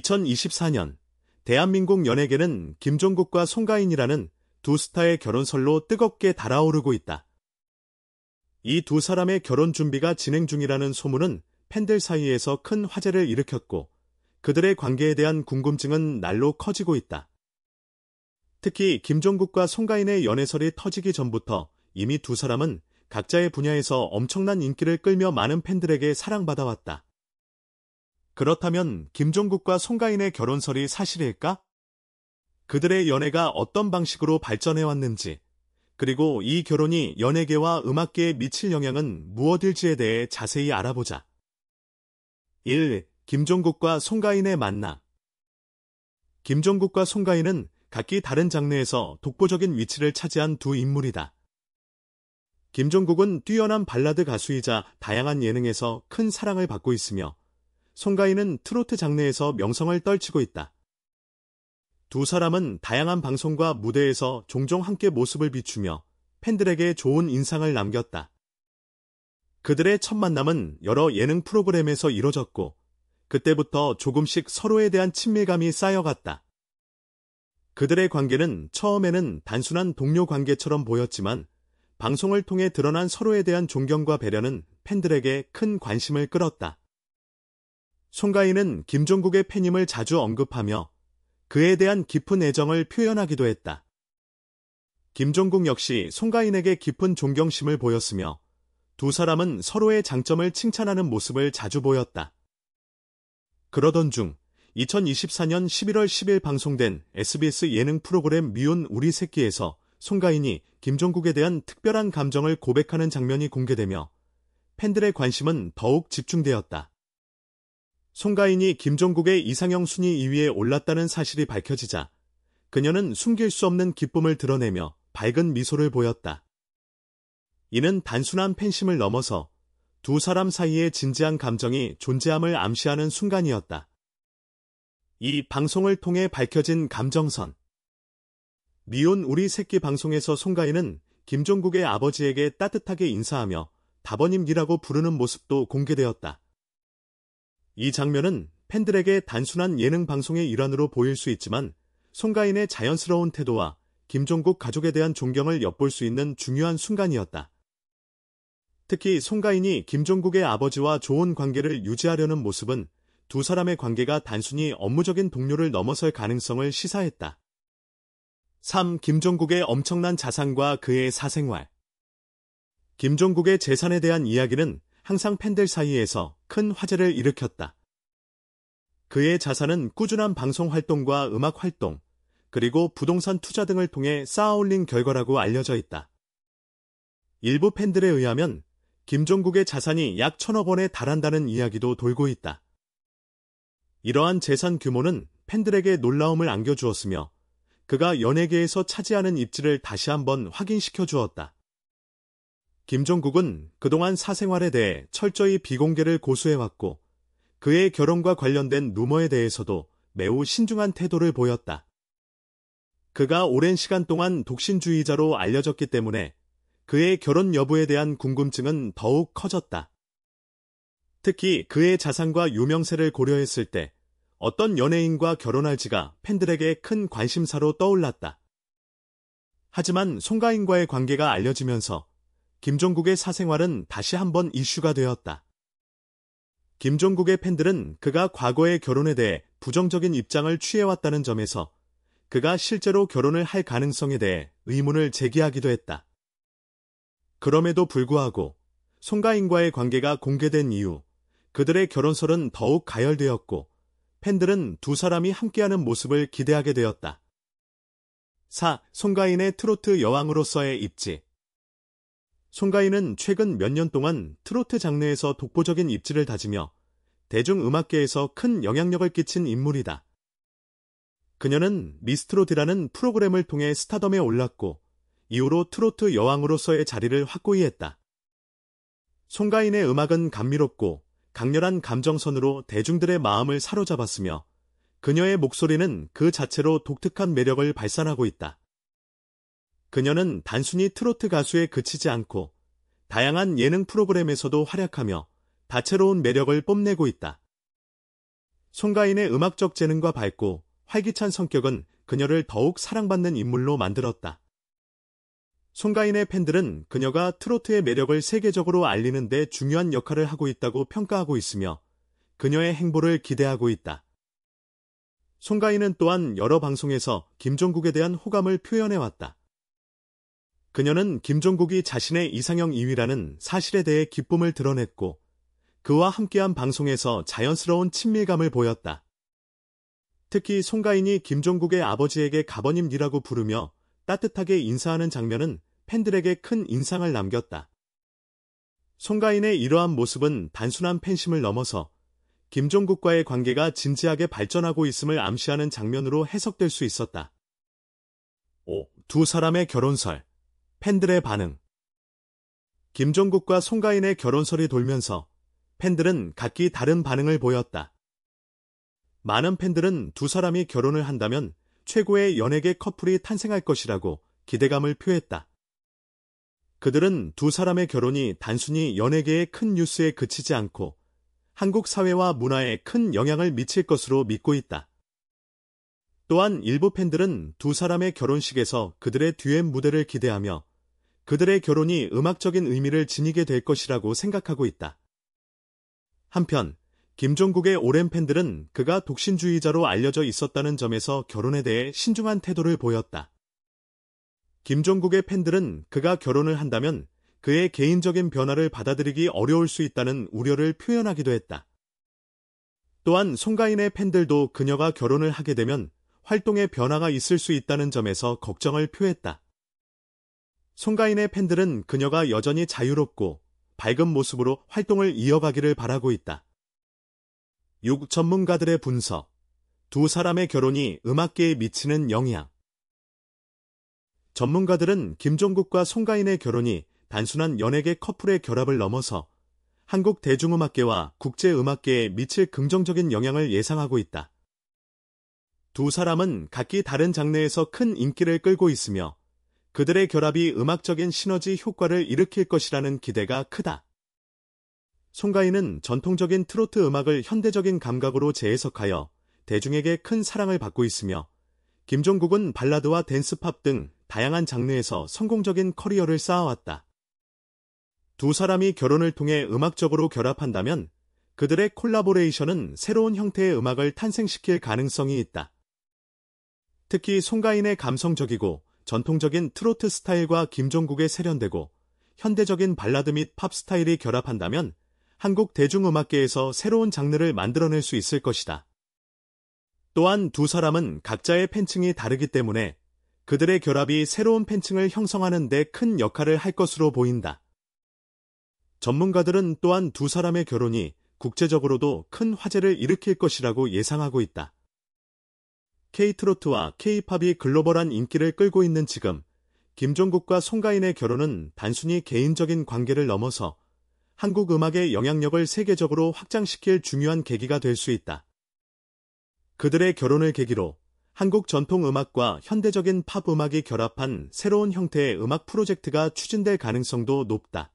2024년 대한민국 연예계는 김종국과 송가인이라는 두 스타의 결혼설로 뜨겁게 달아오르고 있다. 이 두 사람의 결혼 준비가 진행 중이라는 소문은 팬들 사이에서 큰 화제를 일으켰고 그들의 관계에 대한 궁금증은 날로 커지고 있다. 특히 김종국과 송가인의 연애설이 터지기 전부터 이미 두 사람은 각자의 분야에서 엄청난 인기를 끌며 많은 팬들에게 사랑받아왔다. 그렇다면 김종국과 송가인의 결혼설이 사실일까? 그들의 연애가 어떤 방식으로 발전해왔는지, 그리고 이 결혼이 연예계와 음악계에 미칠 영향은 무엇일지에 대해 자세히 알아보자. 1. 김종국과 송가인의 만남 김종국과 송가인은 각기 다른 장르에서 독보적인 위치를 차지한 두 인물이다. 김종국은 뛰어난 발라드 가수이자 다양한 예능에서 큰 사랑을 받고 있으며 송가인은 트로트 장르에서 명성을 떨치고 있다. 두 사람은 다양한 방송과 무대에서 종종 함께 모습을 비추며 팬들에게 좋은 인상을 남겼다. 그들의 첫 만남은 여러 예능 프로그램에서 이뤄졌고 그때부터 조금씩 서로에 대한 친밀감이 쌓여갔다. 그들의 관계는 처음에는 단순한 동료 관계처럼 보였지만 방송을 통해 드러난 서로에 대한 존경과 배려는 팬들에게 큰 관심을 끌었다. 송가인은 김종국의 팬임을 자주 언급하며 그에 대한 깊은 애정을 표현하기도 했다. 김종국 역시 송가인에게 깊은 존경심을 보였으며 두 사람은 서로의 장점을 칭찬하는 모습을 자주 보였다. 그러던 중 2024년 11월 10일 방송된 SBS 예능 프로그램 미운 우리 새끼에서 송가인이 김종국에 대한 특별한 감정을 고백하는 장면이 공개되며 팬들의 관심은 더욱 집중되었다. 송가인이 김종국의 이상형 순위 2위에 올랐다는 사실이 밝혀지자 그녀는 숨길 수 없는 기쁨을 드러내며 밝은 미소를 보였다. 이는 단순한 팬심을 넘어서 두 사람 사이의 진지한 감정이 존재함을 암시하는 순간이었다. 이 방송을 통해 밝혀진 감정선. 미혼 우리 새끼 방송에서 송가인은 김종국의 아버지에게 따뜻하게 인사하며 다버님이라고 부르는 모습도 공개되었다. 이 장면은 팬들에게 단순한 예능 방송의 일환으로 보일 수 있지만 송가인의 자연스러운 태도와 김종국 가족에 대한 존경을 엿볼 수 있는 중요한 순간이었다. 특히 송가인이 김종국의 아버지와 좋은 관계를 유지하려는 모습은 두 사람의 관계가 단순히 업무적인 동료를 넘어설 가능성을 시사했다. 3. 김종국의 엄청난 자산과 그의 사생활 김종국의 재산에 대한 이야기는 항상 팬들 사이에서 큰 화제를 일으켰다. 그의 자산은 꾸준한 방송 활동과 음악 활동, 그리고 부동산 투자 등을 통해 쌓아올린 결과라고 알려져 있다. 일부 팬들에 의하면 김종국의 자산이 약 천억 원에 달한다는 이야기도 돌고 있다. 이러한 재산 규모는 팬들에게 놀라움을 안겨주었으며 그가 연예계에서 차지하는 입지를 다시 한번 확인시켜 주었다. 김종국은 그동안 사생활에 대해 철저히 비공개를 고수해왔고 그의 결혼과 관련된 루머에 대해서도 매우 신중한 태도를 보였다. 그가 오랜 시간 동안 독신주의자로 알려졌기 때문에 그의 결혼 여부에 대한 궁금증은 더욱 커졌다. 특히 그의 자산과 유명세를 고려했을 때 어떤 연예인과 결혼할지가 팬들에게 큰 관심사로 떠올랐다. 하지만 송가인과의 관계가 알려지면서 김종국의 사생활은 다시 한번 이슈가 되었다. 김종국의 팬들은 그가 과거의 결혼에 대해 부정적인 입장을 취해왔다는 점에서 그가 실제로 결혼을 할 가능성에 대해 의문을 제기하기도 했다. 그럼에도 불구하고 송가인과의 관계가 공개된 이후 그들의 결혼설은 더욱 가열되었고 팬들은 두 사람이 함께하는 모습을 기대하게 되었다. 4. 송가인의 트로트 여왕으로서의 입지 송가인은 최근 몇 년 동안 트로트 장르에서 독보적인 입지를 다지며 대중음악계에서 큰 영향력을 끼친 인물이다. 그녀는 미스트로이라는 프로그램을 통해 스타덤에 올랐고 이후로 트로트 여왕으로서의 자리를 확고히 했다. 송가인의 음악은 감미롭고 강렬한 감정선으로 대중들의 마음을 사로잡았으며 그녀의 목소리는 그 자체로 독특한 매력을 발산하고 있다. 그녀는 단순히 트로트 가수에 그치지 않고 다양한 예능 프로그램에서도 활약하며 다채로운 매력을 뽐내고 있다. 송가인의 음악적 재능과 밝고 활기찬 성격은 그녀를 더욱 사랑받는 인물로 만들었다. 송가인의 팬들은 그녀가 트로트의 매력을 세계적으로 알리는 데 중요한 역할을 하고 있다고 평가하고 있으며 그녀의 행보를 기대하고 있다. 송가인은 또한 여러 방송에서 김종국에 대한 호감을 표현해왔다. 그녀는 김종국이 자신의 이상형 2위라는 사실에 대해 기쁨을 드러냈고 그와 함께한 방송에서 자연스러운 친밀감을 보였다. 특히 송가인이 김종국의 아버지에게 가버님이라고 부르며 따뜻하게 인사하는 장면은 팬들에게 큰 인상을 남겼다. 송가인의 이러한 모습은 단순한 팬심을 넘어서 김종국과의 관계가 진지하게 발전하고 있음을 암시하는 장면으로 해석될 수 있었다. 5. 어, 두 사람의 결혼설 팬들의 반응 김종국과 송가인의 결혼설이 돌면서 팬들은 각기 다른 반응을 보였다. 많은 팬들은 두 사람이 결혼을 한다면 최고의 연예계 커플이 탄생할 것이라고 기대감을 표했다. 그들은 두 사람의 결혼이 단순히 연예계의 큰 뉴스에 그치지 않고 한국 사회와 문화에 큰 영향을 미칠 것으로 믿고 있다. 또한 일부 팬들은 두 사람의 결혼식에서 그들의 듀엣 무대를 기대하며 그들의 결혼이 음악적인 의미를 지니게 될 것이라고 생각하고 있다. 한편 김종국의 오랜 팬들은 그가 독신주의자로 알려져 있었다는 점에서 결혼에 대해 신중한 태도를 보였다. 김종국의 팬들은 그가 결혼을 한다면 그의 개인적인 변화를 받아들이기 어려울 수 있다는 우려를 표현하기도 했다. 또한 송가인의 팬들도 그녀가 결혼을 하게 되면 활동에 변화가 있을 수 있다는 점에서 걱정을 표했다. 송가인의 팬들은 그녀가 여전히 자유롭고 밝은 모습으로 활동을 이어가기를 바라고 있다. 6. 전문가들의 분석 두 사람의 결혼이 음악계에 미치는 영향 전문가들은 김종국과 송가인의 결혼이 단순한 연예계 커플의 결합을 넘어서 한국 대중음악계와 국제음악계에 미칠 긍정적인 영향을 예상하고 있다. 두 사람은 각기 다른 장르에서 큰 인기를 끌고 있으며 그들의 결합이 음악적인 시너지 효과를 일으킬 것이라는 기대가 크다. 송가인은 전통적인 트로트 음악을 현대적인 감각으로 재해석하여 대중에게 큰 사랑을 받고 있으며 김종국은 발라드와 댄스팝 등 다양한 장르에서 성공적인 커리어를 쌓아왔다. 두 사람이 결혼을 통해 음악적으로 결합한다면 그들의 콜라보레이션은 새로운 형태의 음악을 탄생시킬 가능성이 있다. 특히 송가인의 감성적이고 전통적인 트로트 스타일과 김종국의 세련되고 현대적인 발라드 및 팝 스타일이 결합한다면 한국 대중음악계에서 새로운 장르를 만들어낼 수 있을 것이다. 또한 두 사람은 각자의 팬층이 다르기 때문에 그들의 결합이 새로운 팬층을 형성하는 데 큰 역할을 할 것으로 보인다. 전문가들은 또한 두 사람의 결혼이 국제적으로도 큰 화제를 일으킬 것이라고 예상하고 있다. K-트로트와 K-팝이 글로벌한 인기를 끌고 있는 지금 김종국과 송가인의 결혼은 단순히 개인적인 관계를 넘어서 한국 음악의 영향력을 세계적으로 확장시킬 중요한 계기가 될 수 있다. 그들의 결혼을 계기로 한국 전통 음악과 현대적인 팝 음악이 결합한 새로운 형태의 음악 프로젝트가 추진될 가능성도 높다.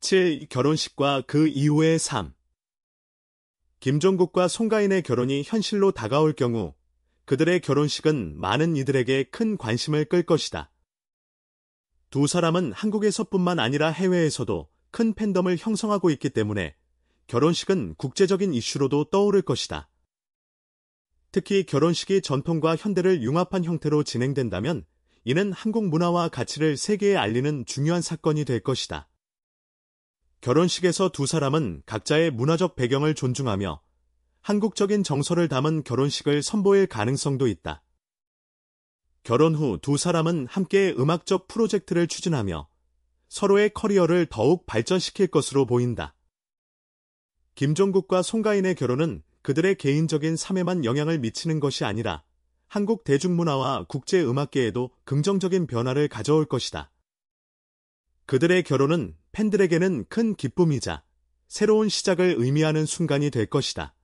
7. 결혼식과 그 이후의 삶 김종국과 송가인의 결혼이 현실로 다가올 경우 그들의 결혼식은 많은 이들에게 큰 관심을 끌 것이다. 두 사람은 한국에서뿐만 아니라 해외에서도 큰 팬덤을 형성하고 있기 때문에 결혼식은 국제적인 이슈로도 떠오를 것이다. 특히 결혼식이 전통과 현대를 융합한 형태로 진행된다면 이는 한국 문화와 가치를 세계에 알리는 중요한 사건이 될 것이다. 결혼식에서 두 사람은 각자의 문화적 배경을 존중하며 한국적인 정서를 담은 결혼식을 선보일 가능성도 있다. 결혼 후 두 사람은 함께 음악적 프로젝트를 추진하며 서로의 커리어를 더욱 발전시킬 것으로 보인다. 김종국과 송가인의 결혼은 그들의 개인적인 삶에만 영향을 미치는 것이 아니라 한국 대중문화와 국제 음악계에도 긍정적인 변화를 가져올 것이다. 그들의 결혼은 팬들에게는 큰 기쁨이자 새로운 시작을 의미하는 순간이 될 것이다.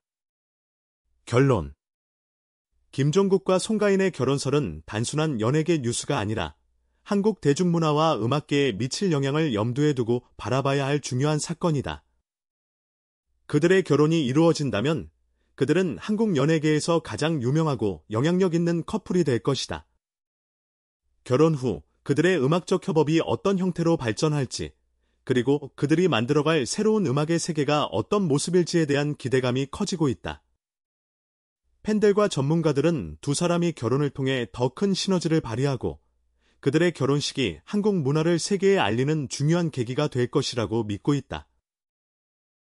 결론 김종국과 송가인의 결혼설은 단순한 연예계 뉴스가 아니라 한국 대중문화와 음악계에 미칠 영향을 염두에 두고 바라봐야 할 중요한 사건이다. 그들의 결혼이 이루어진다면 그들은 한국 연예계에서 가장 유명하고 영향력 있는 커플이 될 것이다. 결혼 후 그들의 음악적 협업이 어떤 형태로 발전할지, 그리고 그들이 만들어갈 새로운 음악의 세계가 어떤 모습일지에 대한 기대감이 커지고 있다. 팬들과 전문가들은 두 사람이 결혼을 통해 더 큰 시너지를 발휘하고 그들의 결혼식이 한국 문화를 세계에 알리는 중요한 계기가 될 것이라고 믿고 있다.